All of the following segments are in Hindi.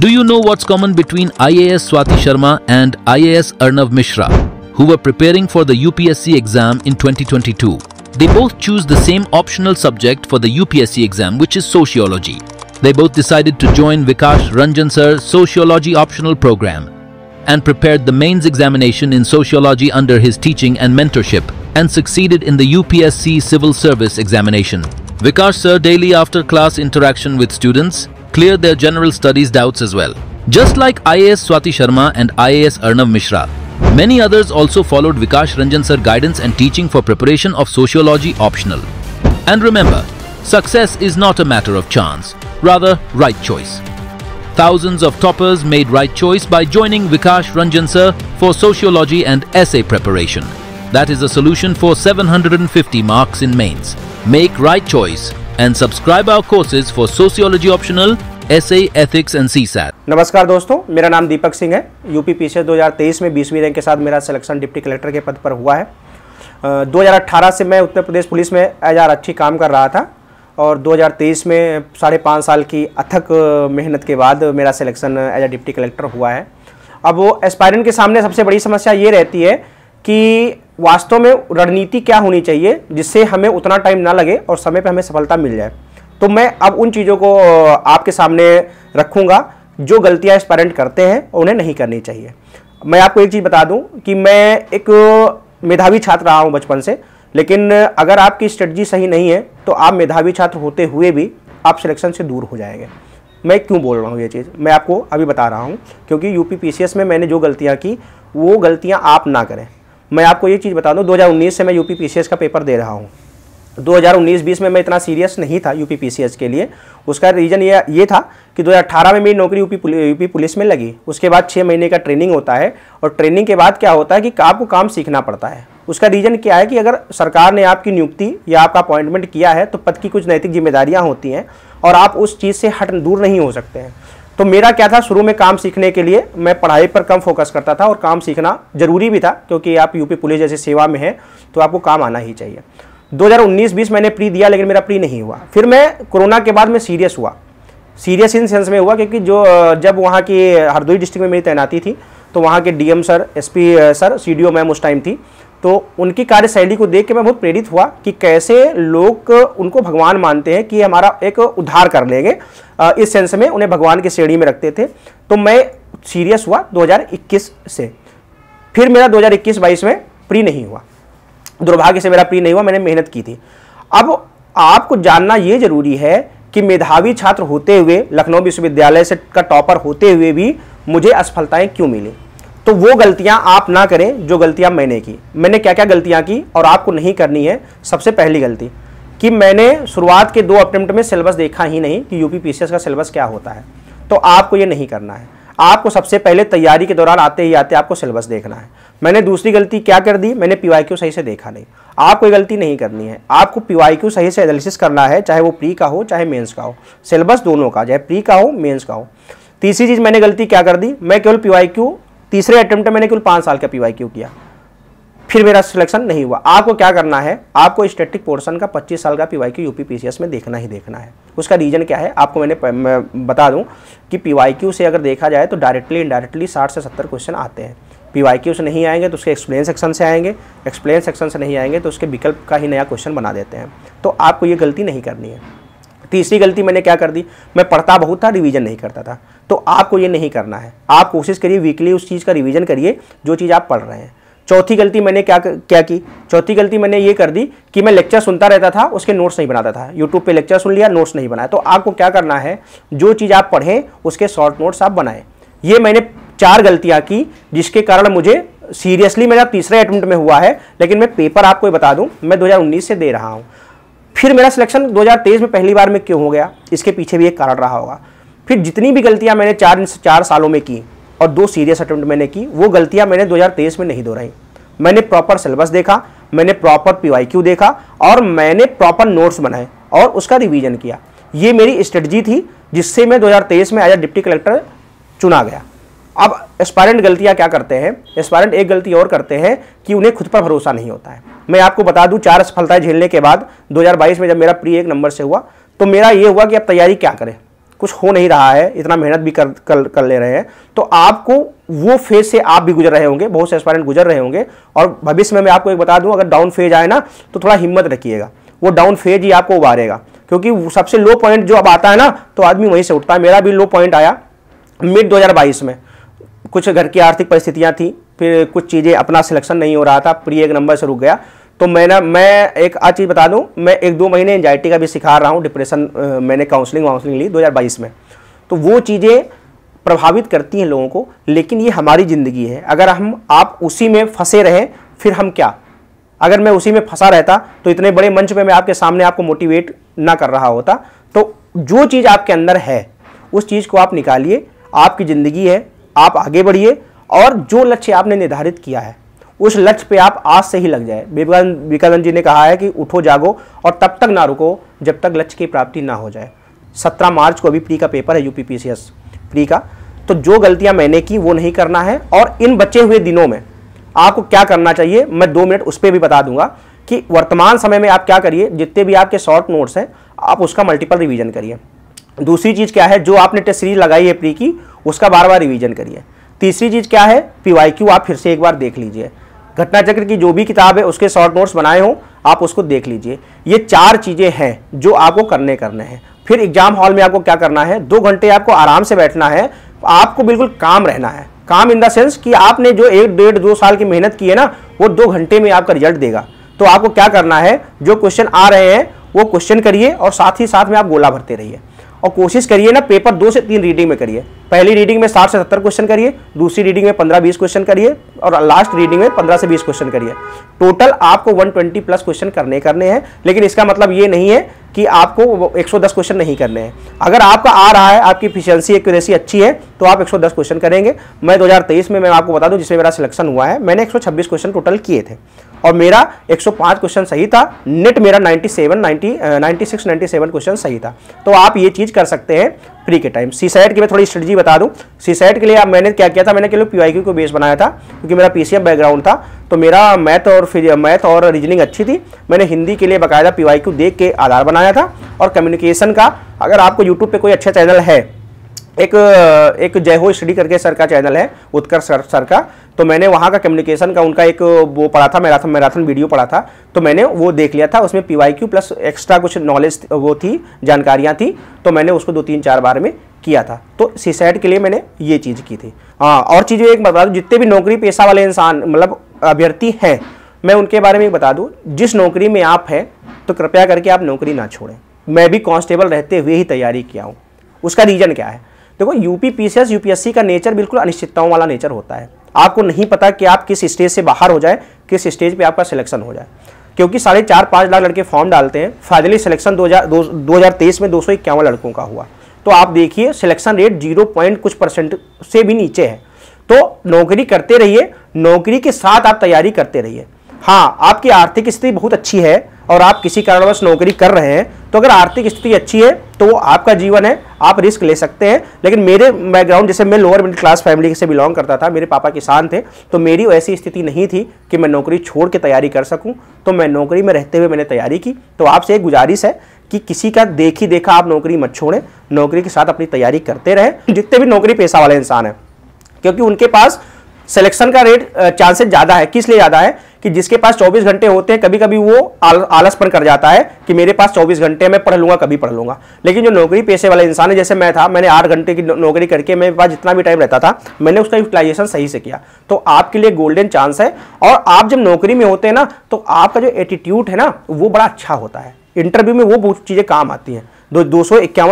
Do you know what's common between IAS Swati Sharma and IAS Arnav Mishra, who were preparing for the UPSC exam in 2022? They both choose the same optional subject for the UPSC exam, which is sociology. They both decided to join Vikash Ranjan Sir's sociology optional program and prepared the mains examination in sociology under his teaching and mentorship and succeeded in the UPSC civil service examination. Vikash Sir daily after class interaction with students clear their general studies doubts as well. Just like IAS Swati Sharma and IAS Arnav Mishra, many others also followed Vikash Ranjan sir guidance and teaching for preparation of sociology optional. And remember, success is not a matter of chance, rather right choice. Thousands of toppers made right choice by joining Vikash Ranjan sir for sociology and essay preparation. That is a solution for 750 marks in mains. Make right choice and subscribe our courses for sociology optional S A ethics and CSAT नमस्कार दोस्तों मेरा नाम दीपक सिंह है यूपी पी 2023 में बीसवीं रैंक के साथ मेरा सिलेक्शन डिप्टी कलेक्टर के पद पर हुआ है uh, 2018 से मैं उत्तर प्रदेश पुलिस में एज आर अच्छी काम कर रहा था और 2023 में साढ़े पाँच साल की अथक मेहनत के बाद मेरा selection as a deputy collector हुआ है अब वो एस्पायरेंट के सामने सबसे बड़ी समस्या ये रहती है कि वास्तव में रणनीति क्या होनी चाहिए जिससे हमें उतना टाइम ना लगे और समय पर हमें सफलता मिल जाए तो मैं अब उन चीज़ों को आपके सामने रखूँगा जो गलतियाँ इस पेरेंट करते हैं उन्हें नहीं करनी चाहिए मैं आपको एक चीज़ बता दूँ कि मैं एक मेधावी छात्र रहा हूँ बचपन से लेकिन अगर आपकी स्ट्रेटजी सही नहीं है तो आप मेधावी छात्र होते हुए भी आप सिलेक्शन से दूर हो जाएंगे मैं क्यों बोल रहा हूँ ये चीज़ मैं आपको अभी बता रहा हूँ क्योंकि यू पी में मैंने जो गलतियाँ की वो गलतियाँ आप ना करें मैं आपको ये चीज़ बता दूँ दो से मैं यू पी का पेपर दे रहा हूँ 2019-20 में मैं इतना सीरियस नहीं था यूपी पी के लिए उसका रीज़न ये ये था कि 2018 में मेरी नौकरी यूपी यूपी पुलिस में लगी उसके बाद छः महीने का ट्रेनिंग होता है और ट्रेनिंग के बाद क्या होता है कि आपको काम सीखना पड़ता है उसका रीज़न क्या है कि अगर सरकार ने आपकी नियुक्ति या आपका अपॉइंटमेंट किया है तो पद की कुछ नैतिक जिम्मेदारियाँ होती हैं और आप उस चीज़ से हट दूर नहीं हो सकते हैं तो मेरा क्या था शुरू में काम सीखने के लिए मैं पढ़ाई पर कम फोकस करता था और काम सीखना ज़रूरी भी था क्योंकि आप यूपी पुलिस जैसे सेवा में हैं तो आपको काम आना ही चाहिए 2019-20 मैंने प्री दिया लेकिन मेरा प्री नहीं हुआ फिर मैं कोरोना के बाद मैं सीरियस हुआ सीरियस इन सेंस में हुआ क्योंकि जो जब वहाँ की हरदोई डिस्ट्रिक्ट में मेरी तैनाती थी तो वहाँ के D sir S sir C ma'am उस टाइम थी तो उनकी कार्यशैली को देख के मैं बहुत प्रेरित हुआ कि कैसे लोग उनको भगवान मानते हैं कि हमारा एक उद्धार कर लेंगे इस सेंस में उन्हें भगवान की श्रेणी में रखते थे तो मैं सीरियस हुआ 2021 से फिर मेरा 2021-22 में प्री नहीं हुआ दुर्भाग्य से मेरा प्री नहीं हुआ मैंने मेहनत की थी अब आपको जानना ये जरूरी है कि मेधावी छात्र होते हुए लखनऊ विश्वविद्यालय से का टॉपर होते हुए भी मुझे असफलताएँ क्यों मिली तो वो गलतियां आप ना करें जो गलतियां मैंने की मैंने क्या क्या गलतियां की और आपको नहीं करनी है सबसे पहली गलती कि मैंने शुरुआत के दो अटेम्प्ट में सिलेबस देखा ही नहीं कि यूपी पीसीएस का सिलेबस क्या होता है तो आपको ये नहीं करना है आपको सबसे पहले तैयारी के दौरान आते ही आते आपको सिलेबस देखना है मैंने दूसरी गलती क्या कर दी मैंने पी सही से देखा नहीं आपको ये गलती नहीं करनी है आपको पी सही से एनालिसिस करना है चाहे वो प्री का हो चाहे मेंस का हो सिलेबस दोनों का चाहे प्री का हो मेंस का हो तीसरी चीज़ मैंने गलती क्या कर दी मैं केवल पी तीसरे अटैम्प्ट मैंने कुल पाँच साल का पी वाई क्यू किया फिर मेरा सिलेक्शन नहीं हुआ आपको क्या करना है आपको स्टेटिक पोर्शन का 25 साल का P Y Q UP PCS में देखना ही देखना है उसका रीजन क्या है आपको मैंने मैं बता दूं कि पी वाई क्यू से अगर देखा जाए तो डायरेक्टली इनडायरेक्टली 60 से 70 क्वेश्चन आते हैं पी वाई क्यू से नहीं आएंगे तो उसके एक्सप्लेन सेक्शन से आएंगे एक्सप्लेन सेक्शन से नहीं आएंगे तो उसके विकल्प का ही नया क्वेश्चन बना देते हैं तो आपको ये गलती नहीं करनी है तीसरी गलती मैंने क्या कर दी मैं पढ़ता बहुत था रिवीजन नहीं करता था तो आपको ये नहीं करना है आप कोशिश करिए वीकली उस चीज़ का रिवीजन करिए जो चीज़ आप पढ़ रहे हैं चौथी गलती मैंने क्या क्या की चौथी गलती मैंने ये कर दी कि मैं लेक्चर सुनता रहता था उसके नोट्स नहीं बनाता था यूट्यूब पर लेक्चर सुन लिया नोट्स नहीं बनाया तो आपको क्या करना है जो चीज़ आप पढ़ें उसके शॉर्ट नोट्स आप बनाएं ये मैंने चार गलतियाँ की जिसके कारण मुझे सीरियसली मेरा तीसरे अटैम्प्ट में हुआ है लेकिन मैं पेपर आपको बता दूँ मैं 2019 से दे रहा हूँ फिर मेरा सिलेक्शन 2023 में पहली बार में क्यों हो गया इसके पीछे भी एक कारण रहा होगा फिर जितनी भी गलतियां मैंने चार चार सालों में की और दो सीरियस अटेम्प्ट मैंने की वो गलतियां मैंने 2023 में नहीं दोहराई मैंने प्रॉपर सिलेबस देखा मैंने प्रॉपर पी देखा और मैंने प्रॉपर नोट्स बनाए और उसका रिविजन किया ये मेरी स्ट्रेटजी थी जिससे मैं दो में एज ए डिप्टी कलेक्टर चुना गया अब एस्पायरेंट गलतियां क्या करते हैं एस्पायरेंट एक गलती और करते हैं कि उन्हें खुद पर भरोसा नहीं होता है मैं आपको बता दूं चार असफलताएं झेलने के बाद 2022 में जब मेरा प्री एक नंबर से हुआ तो मेरा ये हुआ कि अब तैयारी क्या करें कुछ हो नहीं रहा है इतना मेहनत भी कर कर, कर ले रहे हैं तो आपको वो फेज से आप भी गुजर रहे होंगे बहुत से एस्पायरेंट गुजर रहे होंगे और भविष्य में मैं आपको एक बता दूँ अगर डाउन फेज आए ना तो थोड़ा हिम्मत रखिएगा वो डाउन फेज ही आपको उबारेगा क्योंकि सबसे लो पॉइंट जो अब आता है ना तो आदमी वहीं से उठता है मेरा भी लो पॉइंट आया मिड दो में कुछ घर की आर्थिक परिस्थितियाँ थी फिर कुछ चीज़ें अपना सिलेक्शन नहीं हो रहा था प्री एक नंबर से रुक गया तो मैं ना मैं एक आज चीज़ बता दूं मैं एक दो महीने एनजाइटी का भी सिखा रहा हूँ डिप्रेशन मैंने काउंसलिंग वाउंसलिंग ली 2022 में तो वो चीज़ें प्रभावित करती हैं लोगों को लेकिन ये हमारी ज़िंदगी है अगर हम आप उसी में फंसे रहें फिर हम क्या अगर मैं उसी में फंसा रहता तो इतने बड़े मंच पे मैं आपके सामने आपको मोटिवेट ना कर रहा होता तो जो चीज़ आपके अंदर है उस चीज़ को आप निकालिए आपकी ज़िंदगी है आप आगे बढ़िए और जो लक्ष्य आपने निर्धारित किया है उस लक्ष्य पे आप आज से ही लग जाए विवेकानंद जी ने कहा है कि उठो जागो और तब तक ना रुको जब तक लक्ष्य की प्राप्ति ना हो जाए सत्रह मार्च को अभी प्री का पेपर है यूपीपीसीएस प्री का तो जो गलतियां मैंने की वो नहीं करना है और इन बचे हुए दिनों में आपको क्या करना चाहिए मैं दो मिनट उस पर भी बता दूंगा कि वर्तमान समय में आप क्या करिए जितने भी आपके शॉर्ट नोट्स हैं आप उसका मल्टीपल रिविजन करिए दूसरी चीज़ क्या है जो आपने टेस्ट सीरीज लगाई है प्री की उसका बार बार रिवीजन करिए तीसरी चीज़ क्या है पीवाईक्यू आप फिर से एक बार देख लीजिए घटनाचक्र की जो भी किताब है उसके शॉर्ट नोट्स बनाए हों आप उसको देख लीजिए ये चार चीज़ें हैं जो आपको करने करने हैं फिर एग्जाम हॉल में आपको क्या करना है दो घंटे आपको आराम से बैठना है आपको बिल्कुल काम रहना है काम इन द सेंस कि आपने जो एक डेढ़ दो साल की मेहनत की है ना वो दो घंटे में आपका रिजल्ट देगा तो आपको क्या करना है जो क्वेश्चन आ रहे हैं वो क्वेश्चन करिए और साथ ही साथ में आप गोला भरते रहिए और कोशिश करिए ना पेपर दो से तीन रीडिंग में करिए पहली रीडिंग में साठ से सत्तर क्वेश्चन करिए दूसरी रीडिंग में पंद्रह बीस क्वेश्चन करिए और लास्ट रीडिंग में पंद्रह से बीस क्वेश्चन करिए टोटल आपको वन ट्वेंटी प्लस क्वेश्चन करने करने हैं लेकिन इसका मतलब ये नहीं है कि आपको एक सौ दस क्वेश्चन नहीं करने हैं अगर आपका आ रहा है आपकी इफिशियंसी एक्यूरेसी अच्छी है तो आप एक सौ दस क्वेश्चन करेंगे मैं दो हज़ार तेईस में मैं आपको बता दूँ जिसमें मेरा सिलेक्शन हुआ है मैंने एक सौ छब्बीस क्वेश्चन टोटल किए थे और मेरा 105 क्वेश्चन सही था नेट मेरा 97 90 96 97 क्वेश्चन सही था तो आप ये चीज़ कर सकते हैं फ्री के टाइम सी साइड की मैं थोड़ी स्ट्रेटजी बता दूं सी साइड के लिए आप मैंने क्या किया था मैंने लिए पी को बेस बनाया था क्योंकि मेरा पी बैकग्राउंड था तो मेरा मैथ और फिर मैथ और रीजनिंग अच्छी थी मैंने हिंदी के लिए बाकायदा पी देख के आधार बनाया था और कम्युनिकेशन का अगर आपको यूट्यूब पर कोई अच्छा चैनल है एक एक जय हो स्टडी करके सर का चैनल है उत्कर्ष सर सर का तो मैंने वहाँ का कम्युनिकेशन का उनका एक वो पढ़ा था मैराथन मैराथन वीडियो पढ़ा था तो मैंने वो देख लिया था उसमें P Y Q plus extra कुछ नॉलेज वो थी जानकारियाँ थी तो मैंने उसको दो तीन चार बार में किया था तो सीसाइड के लिए मैंने ये चीज़ की थी हाँ और चीज़ एक बता दूँ जितने भी नौकरी पेशा वाले इंसान मतलब अभ्यर्थी हैं मैं उनके बारे में बता दूँ जिस नौकरी में आप हैं तो कृपया करके आप नौकरी ना छोड़ें मैं भी कॉन्स्टेबल रहते हुए ही तैयारी किया हूँ उसका रीज़न क्या है देखो यूपी पीसीएस यूपीएससी का नेचर बिल्कुल अनिश्चितताओं वाला नेचर होता है आपको नहीं पता कि आप किस स्टेज से बाहर हो जाए किस स्टेज पे आपका सिलेक्शन हो जाए क्योंकि साढ़े चार पाँच लाख लड़के फॉर्म डालते हैं फाइनली सिलेक्शन दो हज़ार दो हज़ार तेईस में दो सौ इक्यावन लड़कों का हुआ तो आप देखिए सिलेक्शन रेट जीरो पॉइंट कुछ परसेंट से भी नीचे है तो नौकरी करते रहिए नौकरी के साथ आप तैयारी करते रहिए हाँ आपकी आर्थिक स्थिति बहुत अच्छी है और आप किसी कारणवश नौकरी कर रहे हैं तो अगर आर्थिक स्थिति अच्छी है तो वो आपका जीवन है आप रिस्क ले सकते हैं लेकिन मेरे बैकग्राउंड जैसे मैं लोअर मिडिल क्लास फैमिली से बिलोंग करता था मेरे पापा किसान थे तो मेरी ऐसी स्थिति नहीं थी कि मैं नौकरी छोड़ के तैयारी कर सकूँ तो मैं नौकरी में रहते हुए मैंने तैयारी की तो आपसे एक गुजारिश है कि किसी का देख ही देखा आप नौकरी मत छोड़ें नौकरी के साथ अपनी तैयारी करते रहें जितने भी नौकरी पेशा वाले इंसान हैं क्योंकि उनके पास सिलेक्शन का रेट चांसेस ज़्यादा है किस लिए ज़्यादा है कि जिसके पास 24 घंटे होते हैं कभी कभी वो आल, आलसपन कर जाता है कि मेरे पास 24 घंटे मैं पढ़ लूँगा कभी पढ़ लूंगा लेकिन जो नौकरी पेशे वाला इंसान है जैसे मैं था मैंने आठ घंटे की नौकरी करके मेरे पास जितना भी टाइम रहता था मैंने उसका यूटिलाइजेशन सही से किया तो आपके लिए गोल्डन चांस है और आप जब नौकरी में होते हैं ना तो आपका जो एटीट्यूड है ना वो बड़ा अच्छा होता है इंटरव्यू में वो चीज़ें काम आती हैं दो दो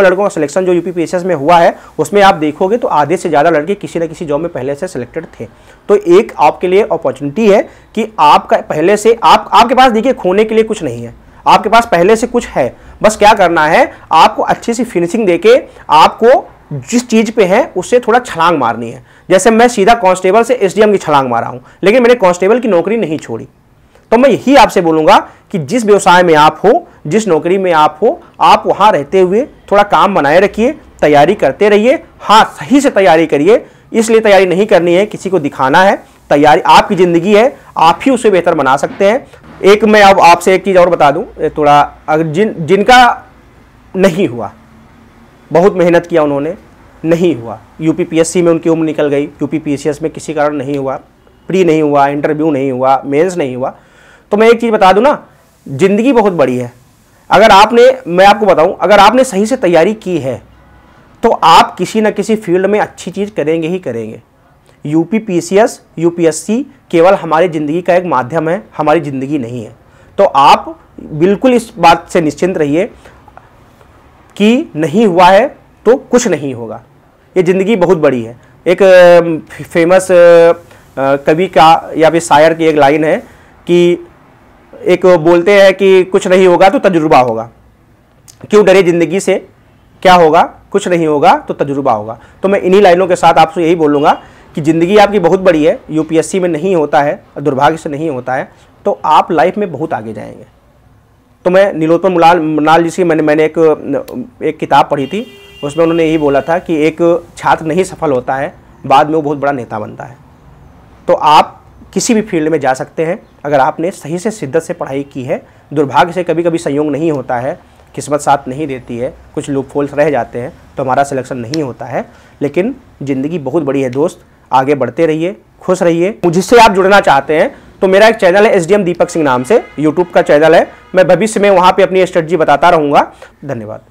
लड़कों का सिलेक्शन जो यूपीपीएसएस में हुआ है उसमें आप देखोगे तो आधे से ज़्यादा लड़के किसी ना किसी जॉब में पहले से सिलेक्टेड थे तो एक आपके लिए अपॉर्चुनिटी है कि आपका पहले से आप आपके पास देखिए खोने के लिए कुछ नहीं है आपके पास पहले से कुछ है बस क्या करना है आपको अच्छी सी फिनिशिंग देके आपको जिस चीज़ पे है उससे थोड़ा छलांग मारनी है जैसे मैं सीधा कांस्टेबल से एसडीएम की छलांग मारा हूँ लेकिन मैंने कांस्टेबल की नौकरी नहीं छोड़ी तो मैं यही आपसे बोलूँगा कि जिस व्यवसाय में आप हो जिस नौकरी में आप हो आप वहाँ रहते हुए थोड़ा काम बनाए रखिए तैयारी करते रहिए हाँ सही से तैयारी करिए इसलिए तैयारी नहीं करनी है किसी को दिखाना है तैयारी आपकी ज़िंदगी है आप ही उसे बेहतर बना सकते हैं एक मैं अब आपसे एक चीज़ और बता दूँ थोड़ा अगर जिन जिनका नहीं हुआ बहुत मेहनत किया उन्होंने नहीं हुआ यूपीपीएससी में उनकी उम्र निकल गई यूपीपीसीएस में किसी कारण नहीं हुआ प्री नहीं हुआ इंटरव्यू नहीं हुआ मेंस नहीं हुआ तो मैं एक चीज़ बता दूँ ना ज़िंदगी बहुत बड़ी है अगर आपने मैं आपको बताऊं अगर आपने सही से तैयारी की है तो आप किसी न किसी फील्ड में अच्छी चीज़ करेंगे ही करेंगे U P P C S U P S C केवल हमारी ज़िंदगी का एक माध्यम है हमारी ज़िंदगी नहीं है तो आप बिल्कुल इस बात से निश्चिंत रहिए कि नहीं हुआ है तो कुछ नहीं होगा ये ज़िंदगी बहुत बड़ी है एक फेमस कवि का या फिर शायर की एक लाइन है कि एक बोलते हैं कि कुछ नहीं होगा तो तजुर्बा होगा क्यों डरे ज़िंदगी से क्या होगा कुछ नहीं होगा तो तजुर्बा होगा तो मैं इन्हीं लाइनों के साथ आपसे यही बोलूँगा कि ज़िंदगी आपकी बहुत बड़ी है यूपीएससी में नहीं होता है दुर्भाग्य से नहीं होता है तो आप लाइफ में बहुत आगे जाएंगे तो मैं नीलोत्पम मुलाल मनाल जी से मैंने मैंने एक एक किताब पढ़ी थी उसमें उन्होंने यही बोला था कि एक छात्र नहीं सफल होता है बाद में वो बहुत बड़ा नेता बनता है तो आप किसी भी फील्ड में जा सकते हैं अगर आपने सही से शिद्दत से पढ़ाई की है दुर्भाग्य से कभी कभी संयोग नहीं होता है किस्मत साथ नहीं देती है कुछ लूप फोल्स रह जाते हैं तो हमारा सिलेक्शन नहीं होता है लेकिन ज़िंदगी बहुत बड़ी है दोस्त आगे बढ़ते रहिए खुश रहिए मुझसे आप जुड़ना चाहते हैं तो मेरा एक चैनल है एस दीपक सिंह नाम से यूट्यूब का चैनल है मैं भविष्य में वहाँ पर अपनी स्ट्रेटजी बताता रहूँगा धन्यवाद